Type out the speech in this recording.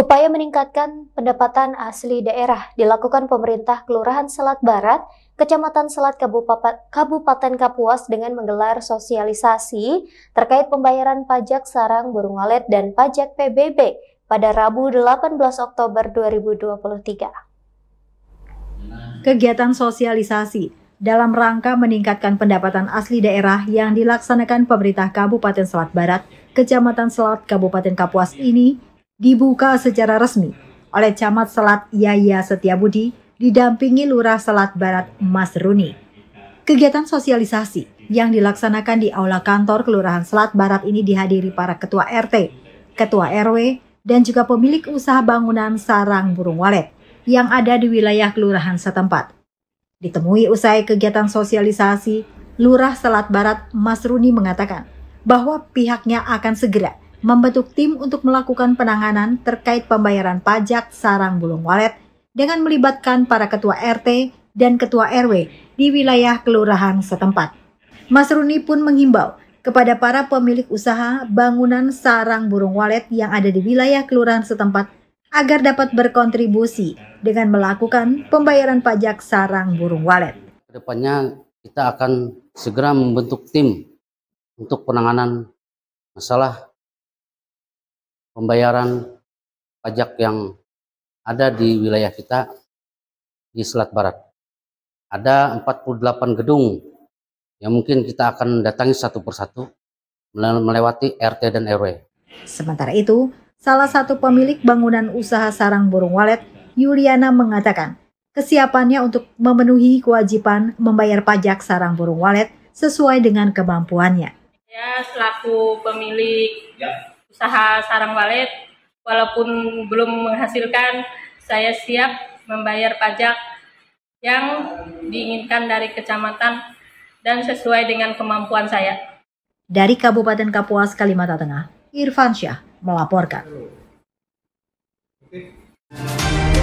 Upaya meningkatkan pendapatan asli daerah dilakukan pemerintah Kelurahan Selat Barat, Kecamatan Selat Kabupaten Kapuas dengan menggelar sosialisasi terkait pembayaran pajak sarang burung walet dan pajak PBB pada Rabu 18 Oktober 2023. Kegiatan sosialisasi dalam rangka meningkatkan pendapatan asli daerah yang dilaksanakan pemerintah Kabupaten Selat Barat, Kecamatan Selat Kabupaten Kapuas ini dibuka secara resmi oleh Camat Selat Yaya Setiabudi didampingi Lurah Selat Barat Mas Runi. Kegiatan sosialisasi yang dilaksanakan di aula kantor Kelurahan Selat Barat ini dihadiri para ketua RT, ketua RW, dan juga pemilik usaha bangunan sarang burung walet yang ada di wilayah kelurahan setempat. Ditemui usai kegiatan sosialisasi, Lurah Selat Barat Mas Runi mengatakan bahwa pihaknya akan segera membentuk tim untuk melakukan penanganan terkait pembayaran pajak sarang bulung walet dengan melibatkan para ketua RT dan ketua RW di wilayah kelurahan setempat. Mas Runi pun menghimbau kepada para pemilik usaha bangunan sarang burung walet yang ada di wilayah kelurahan setempat agar dapat berkontribusi dengan melakukan pembayaran pajak sarang burung walet. Kedepannya kita akan segera membentuk tim untuk penanganan masalah pembayaran pajak yang ada di wilayah kita di Selat Barat. Ada 48 gedung yang mungkin kita akan datangi satu persatu melewati RT dan RW. Sementara itu, salah satu pemilik bangunan usaha sarang burung walet, Yuliana mengatakan, kesiapannya untuk memenuhi kewajiban membayar pajak sarang burung walet sesuai dengan kemampuannya. Ya, selaku pemilik ya usaha sarang walet walaupun belum menghasilkan saya siap membayar pajak yang diinginkan dari kecamatan dan sesuai dengan kemampuan saya. Dari Kabupaten Kapuas, Kalimantan Tengah, Irfan Syah melaporkan. Okay.